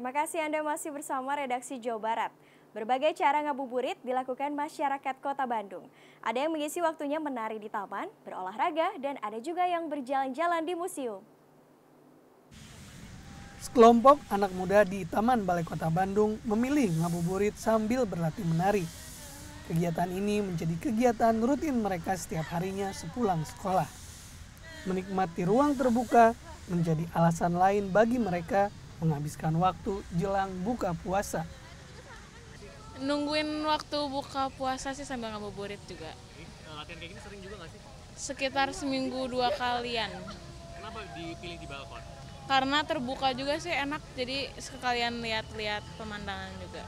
Terima kasih Anda masih bersama redaksi Jawa Barat. Berbagai cara ngabuburit dilakukan masyarakat kota Bandung. Ada yang mengisi waktunya menari di taman, berolahraga, dan ada juga yang berjalan-jalan di museum. Sekelompok anak muda di Taman Balai Kota Bandung memilih ngabuburit sambil berlatih menari. Kegiatan ini menjadi kegiatan rutin mereka setiap harinya sepulang sekolah. Menikmati ruang terbuka menjadi alasan lain bagi mereka menghabiskan waktu jelang buka puasa. Nungguin waktu buka puasa sih sambil ngabuburit juga. Eh, latihan kayak gini sering juga gak sih? Sekitar seminggu dua kalian. Kenapa dipilih di balkon? Karena terbuka juga sih enak, jadi sekalian lihat-lihat pemandangan juga.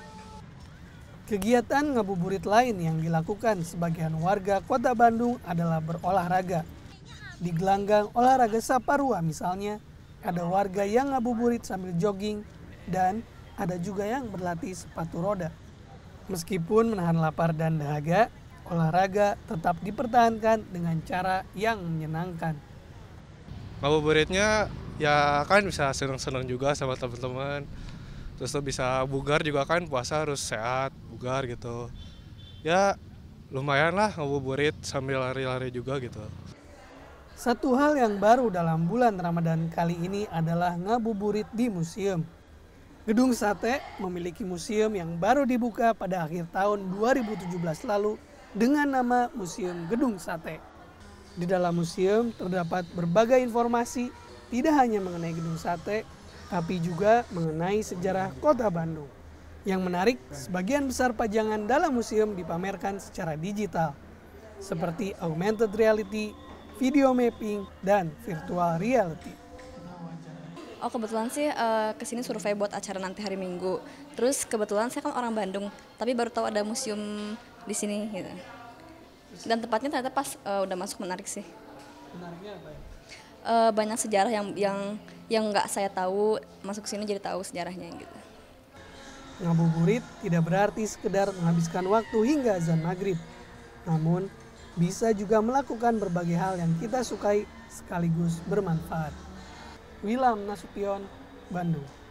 Kegiatan ngabuburit lain yang dilakukan sebagian warga kota Bandung adalah berolahraga. Di gelanggang olahraga Saparua misalnya, ada warga yang ngabuburit sambil jogging dan ada juga yang berlatih sepatu roda. Meskipun menahan lapar dan dahaga, olahraga tetap dipertahankan dengan cara yang menyenangkan. Ngabuburitnya ya kan bisa senang-senang juga sama teman-teman. Terus tuh bisa bugar juga kan puasa harus sehat, bugar gitu. Ya lumayan lah ngabuburit sambil lari-lari juga gitu. Satu hal yang baru dalam bulan Ramadan kali ini adalah ngabuburit di museum. Gedung Sate memiliki museum yang baru dibuka pada akhir tahun 2017 lalu dengan nama Museum Gedung Sate. Di dalam museum terdapat berbagai informasi tidak hanya mengenai Gedung Sate, tapi juga mengenai sejarah kota Bandung. Yang menarik, sebagian besar pajangan dalam museum dipamerkan secara digital, seperti augmented reality, video mapping, dan virtual reality. Oh kebetulan sih uh, kesini survei buat acara nanti hari Minggu. Terus kebetulan saya kan orang Bandung, tapi baru tahu ada museum di sini gitu. Dan tepatnya ternyata pas uh, udah masuk menarik sih. Menariknya apa ya? Uh, banyak sejarah yang yang yang nggak saya tahu masuk sini jadi tahu sejarahnya gitu. Ngabuburit tidak berarti sekedar menghabiskan waktu hingga azan maghrib, namun bisa juga melakukan berbagai hal yang kita sukai sekaligus bermanfaat. Wilam Nasution, Bandung.